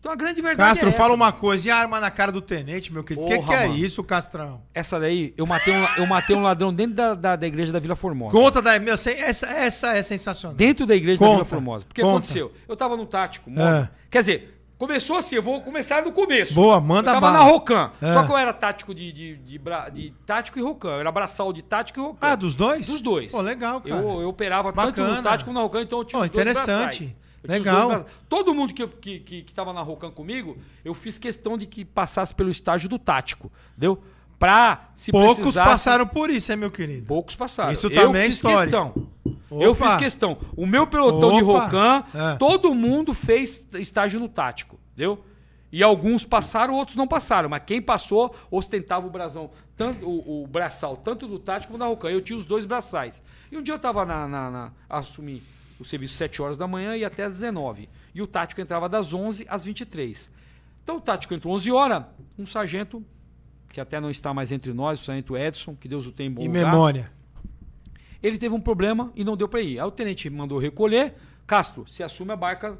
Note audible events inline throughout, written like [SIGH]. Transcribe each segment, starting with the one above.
Então a grande verdade Castro, é fala uma coisa. E a arma na cara do tenente, meu querido? O que, que, é isso, Castrão? Essa daí, eu matei um, eu matei um ladrão dentro da, da, da, igreja da Vila Formosa. Conta da. Meu, essa, essa é sensacional. Dentro da igreja conta, da Vila Formosa. Porque conta. aconteceu? Eu tava no tático, é. Quer dizer, começou assim, eu vou começar no começo. Boa, manda eu tava bala. na Rocan. É. Só que eu era tático de, de, de, de tático e Rocan. Eu era braçal de tático e Rocan. Ah, dos dois? Dos dois. Pô, legal, cara. Eu, eu operava Bacana. tanto no tático como na Rocan, então eu tinha. Pô, interessante. Legal. Todo mundo que estava que, que, que na Rocan comigo, eu fiz questão de que passasse pelo estágio do tático, entendeu? Pra se Poucos precisasse... passaram por isso, é meu querido. Poucos passaram. Isso eu também é história. Eu fiz questão. O meu pelotão Opa. de Rocan, é. todo mundo fez estágio no tático, entendeu? E alguns passaram, outros não passaram. Mas quem passou ostentava o brasão, tanto, o, o braçal, tanto do tático como da Rocan. Eu tinha os dois braçais. E um dia eu tava na. na, na o serviço 7 horas da manhã e até às 19. E o tático entrava das 11 às 23. Então o tático entrou 11 horas, um sargento, que até não está mais entre nós, o sargento Edson, que Deus o tenha em bom e lugar. memória. Ele teve um problema e não deu para ir. Aí o tenente mandou recolher. Castro, se assume a barca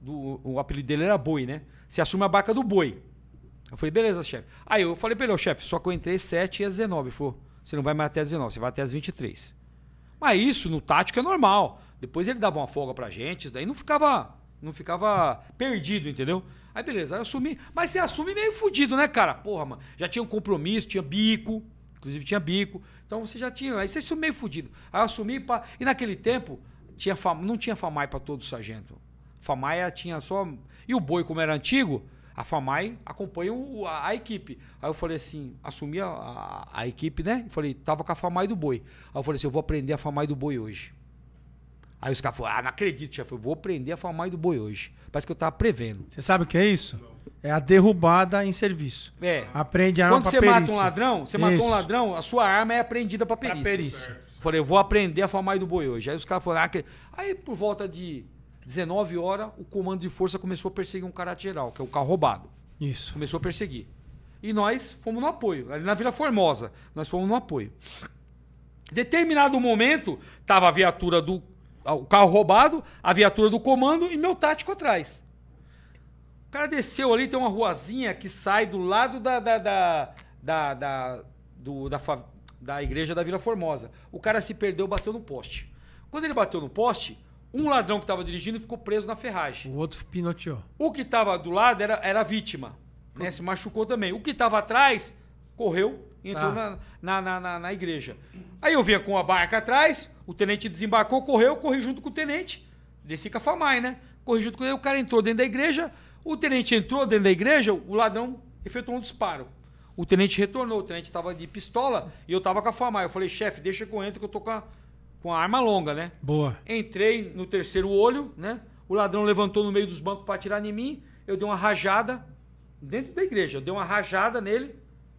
do. O apelido dele era Boi, né? Se assume a barca do Boi. Eu falei, beleza, chefe. Aí eu falei pra ele, chefe, só que eu entrei 7 e às 19. Ele falou, você não vai mais até às 19, você vai até às 23. Mas isso no tático é normal. Depois ele dava uma folga pra gente, daí não ficava, não ficava perdido, entendeu? Aí beleza, aí eu assumi. Mas você assume meio fudido, né, cara? Porra, mano. Já tinha um compromisso, tinha bico, inclusive tinha bico. Então você já tinha. Aí você assumiu meio fudido. Aí eu assumi pra, E naquele tempo, tinha fam... não tinha FAMAI pra todo sargento. FAMAI tinha só. E o boi, como era antigo, a FAMAI acompanha o, a, a, equipe. Aí eu falei assim, assumi a, a, a equipe, né? falei, tava com a FAMAI do boi. Aí eu falei assim, eu vou aprender a FAMAI do boi hoje. Aí os caras falaram, ah, não acredito, chefe, eu vou prender a Famai do Boi hoje. Parece que eu tava prevendo. Você sabe o que é isso? É a derrubada em serviço. É. Aprende a arma Quando você perícia. mata um ladrão, você isso. matou um ladrão, a sua arma é apreendida pra perícia. Pra perícia. Certo. Falei, eu vou aprender a Famai do Boi hoje. Aí os caras falaram, ah, que... aí por volta de 19 horas, o comando de força começou a perseguir um cara geral, que é o carro roubado. Isso. Começou a perseguir. E nós fomos no apoio. Ali na Vila Formosa, nós fomos no apoio. Determinado momento, tava a viatura do o carro roubado, a viatura do comando e meu tático atrás. O cara desceu ali, tem uma ruazinha que sai do lado da, da, da, da, da do, da, da igreja da Vila Formosa. O cara se perdeu, bateu no poste. Quando ele bateu no poste, um ladrão que estava dirigindo ficou preso na ferragem. O outro pinoteou. O que estava do lado era, era vítima. Né? Se machucou também. O que estava atrás correu e entrou tá. na, na, na, na, igreja. Aí eu vinha com a barca atrás, o tenente desembarcou, correu, corri junto com o tenente. Desci com a FAMAI, né? Corri junto com ele, o cara entrou dentro da igreja. O tenente entrou dentro da igreja, o ladrão efetuou um disparo. O tenente retornou, o tenente estava de pistola e eu estava com a FAMAI. Eu falei, chefe, deixa que eu entro que eu tô com a, com a arma longa, né? Boa. Entrei no terceiro olho, né? O ladrão levantou no meio dos bancos para atirar em mim. Eu dei uma rajada dentro da igreja. Eu dei uma rajada nele,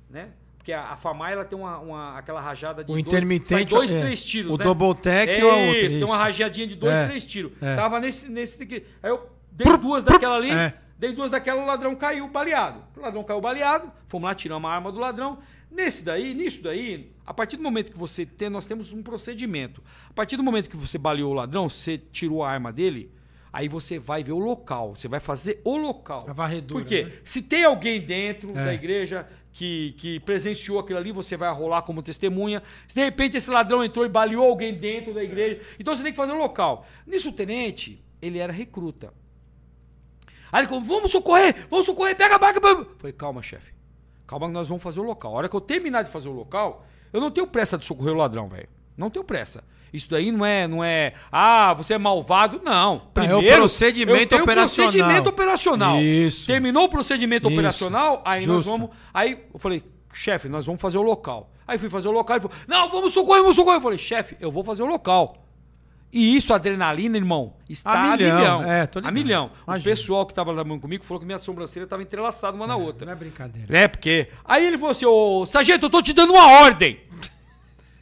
né? Porque a, a Famai ela tem uma, uma, aquela rajada de. O dois, intermitente. dois, é, três tiros. O né? double tech é, ou é a outra. Isso, tem uma rajadinha de dois, é, três tiros. É. Tava nesse, nesse. Aí eu dei duas daquela ali, é. dei duas daquela, o ladrão caiu baleado. O ladrão caiu baleado, fomos lá, tiramos a arma do ladrão. Nesse daí, nisso daí, a partir do momento que você tem, nós temos um procedimento. A partir do momento que você baleou o ladrão, você tirou a arma dele, Aí você vai ver o local, você vai fazer o local. A varredura. Porque né? se tem alguém dentro é. da igreja que, que presenciou aquilo ali, você vai rolar como testemunha. Se de repente esse ladrão entrou e baleou alguém dentro da igreja, então você tem que fazer o local. Nisso o tenente, ele era recruta. Aí ele falou, vamos socorrer, vamos socorrer, pega a barca. falei, calma, chefe. Calma que nós vamos fazer o local. A hora que eu terminar de fazer o local, eu não tenho pressa de socorrer o ladrão, velho. Não tenho pressa. Isso daí não é, não é, ah, você é malvado. Não. Primeiro, é o procedimento eu operacional. procedimento operacional. Isso. Terminou o procedimento Isso. operacional, aí Justo. nós vamos. Aí eu falei, chefe, nós vamos fazer o local. Aí fui fazer o local e falou, não, vamos socorrer, vamos socorrer. Eu falei, chefe, eu vou fazer o local. E isso, adrenalina, irmão, está a milhão. A milhão. É, tô a milhão. Imagina. O pessoal que estava trabalhando comigo falou que minha sobrancelha estava entrelaçada uma na é, outra. Não é brincadeira. É, porque. Aí ele falou assim: Ô, sargento, eu tô te dando uma ordem.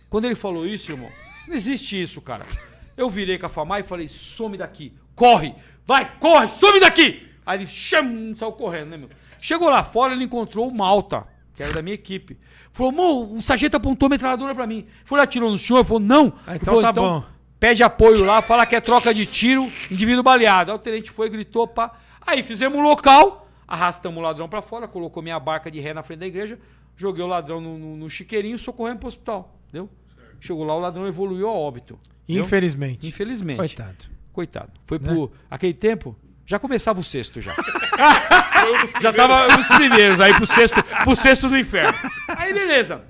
Quando ele falou isso, irmão, não existe isso, cara. Eu virei com a Famai e falei, some daqui, corre, vai, corre, some daqui! Aí ele cham, saiu correndo, né, meu? Chegou lá fora, ele encontrou o Malta, que era da minha equipe. Falou, Mô, o sargento apontou a metralhadora pra mim. Falou, atirou no senhor? Ele falou, não. Ah, então falou, tá então, bom. Pede apoio lá, fala que é troca de tiro, indivíduo baleado. Aí o tenente foi, gritou, pá. Aí fizemos o um local, arrastamos o ladrão pra fora, colocou minha barca de ré na frente da igreja, joguei o ladrão no, no, no chiqueirinho e socorremos pro hospital. Entendeu? Certo. Chegou lá, o ladrão evoluiu a óbito. Entendeu? Infelizmente. Infelizmente. Coitado. Coitado. Foi né? Aquele tempo, já começava o sexto já. [LAUGHS] já tava nos primeiros, aí pro sexto, pro sexto do inferno. Aí beleza.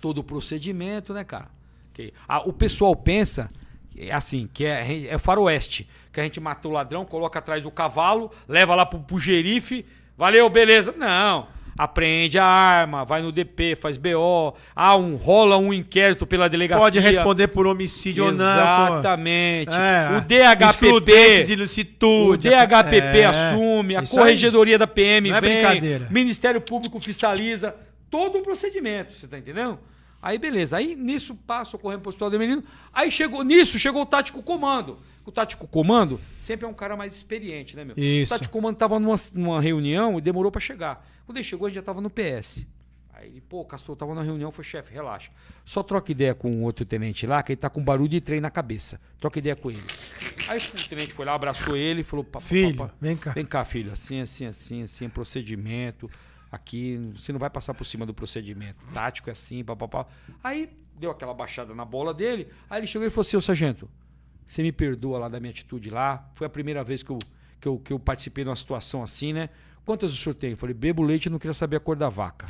Todo o procedimento, né, cara? Okay. Ah, o pessoal pensa é assim, que é, é faroeste. Que a gente matou o ladrão, coloca atrás do cavalo, leva lá pro, pro gerife. Valeu, beleza. Não apreende a arma, vai no DP, faz BO, há um, rola um inquérito pela delegacia. Pode responder por homicídio Exatamente. ou não. Exatamente. É, o DHPP. de O DHPP é, assume, a é corregedoria aí, da PM é vem. É brincadeira. Ministério Público fiscaliza todo o procedimento, você tá entendendo? Aí beleza, aí nisso passa o correio postal do menino. Aí chegou nisso, chegou o tático comando. O tático comando sempre é um cara mais experiente, né, meu? Isso. O tático comando tava numa, numa reunião e demorou para chegar. Quando ele chegou, ele já tava no PS. Aí ele, pô, Castor, tava na reunião, foi chefe, relaxa. Só troca ideia com outro tenente lá, que ele tá com barulho de trem na cabeça. Troca ideia com ele. Aí o tenente foi lá, abraçou ele e falou: Filho, vem cá. Vem cá, filho, assim, assim, assim, assim, procedimento. Aqui, você não vai passar por cima do procedimento. Tático é assim, papapá. Aí deu aquela baixada na bola dele. Aí ele chegou e falou assim: Ô sargento, você me perdoa lá da minha atitude lá. Foi a primeira vez que eu, que eu, que eu participei de uma situação assim, né? Quantas o senhor tem? Eu falei, bebo leite e não queria saber a cor da vaca.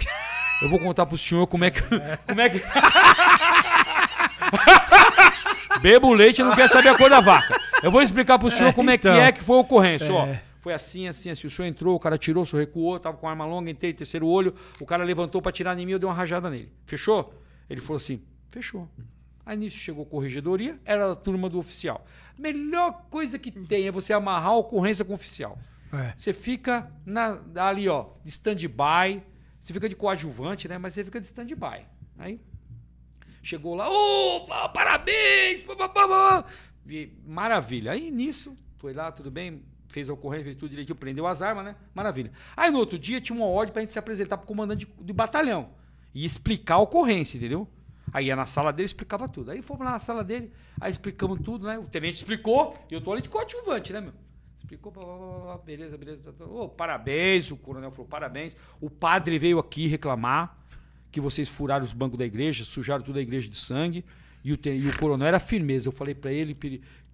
Eu vou contar pro senhor como é que. Como é que. [LAUGHS] Bebo leite e não quer saber a cor da vaca. Eu vou explicar pro senhor é, como é, então, é que é que foi a ocorrência, é. ó. Foi assim, assim, assim. O senhor entrou, o cara tirou, o senhor recuou, tava com arma longa, entrei, terceiro olho, o cara levantou para tirar em mim, eu dei uma rajada nele. Fechou? Ele falou assim: fechou. Aí nisso chegou a corregedoria, era a turma do oficial. Melhor coisa que tem é você amarrar a ocorrência com o oficial. É. Você fica na, ali, ó, de stand-by, você fica de coadjuvante, né? Mas você fica de stand-by. Aí chegou lá, opa, parabéns! E, maravilha. Aí nisso, foi lá, tudo bem, fez a ocorrência, fez tudo direitinho, prendeu as armas, né? Maravilha. Aí no outro dia tinha uma ordem pra gente se apresentar pro comandante de, de batalhão e explicar a ocorrência, entendeu? Aí ia na sala dele explicava tudo. Aí fomos lá na sala dele, aí explicamos tudo, né? O tenente explicou, e eu tô ali de coadjuvante, né, meu? Explicou, blá, blá, blá, blá, beleza, beleza. Oh, parabéns, o coronel falou, parabéns. O padre veio aqui reclamar que vocês furaram os bancos da igreja, sujaram toda a igreja de sangue. E o, ten... e o coronel era firmeza. Eu falei para ele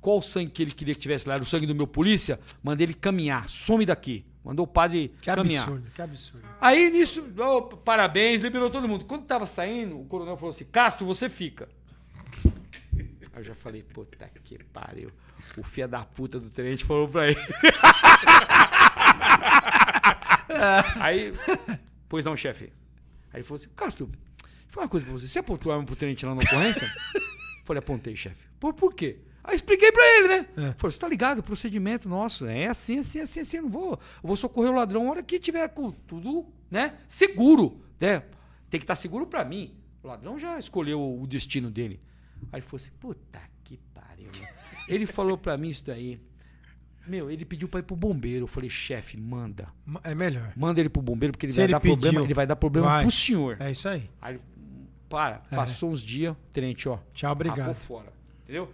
qual sangue que ele queria que tivesse lá. Era o sangue do meu polícia? Mandei ele caminhar, some daqui. Mandou o padre que caminhar. Absurdo, que absurdo. Aí nisso, oh, parabéns, liberou todo mundo. Quando tava saindo, o coronel falou assim: Castro, você fica. Aí eu já falei: puta que pariu. O fia da puta do tenente falou pra ele. [LAUGHS] Aí, pois não, chefe. Aí ele falou assim: Castro, foi uma coisa pra você. Você apontou a arma pro tenente lá na ocorrência? Falei: apontei, chefe. por quê? Aí expliquei para ele, né? É. Falei, você tá ligado, o procedimento nosso é assim, assim, assim, assim. Eu assim, não vou, eu vou socorrer o ladrão a hora que tiver com tudo, né? Seguro, né? Tem que estar tá seguro para mim. O ladrão já escolheu o destino dele. Aí ele falou assim, puta que pariu. ele falou para mim isso daí. Meu, ele pediu para ir pro bombeiro. Eu falei, chefe, manda. É melhor. Manda ele pro bombeiro, porque ele, vai, ele dar pediu, problema, ele vai dar problema vai. pro senhor. É isso aí. Aí ele, para, é. passou uns dias, tenente, ó. Tchau, obrigado. fora. Entendeu?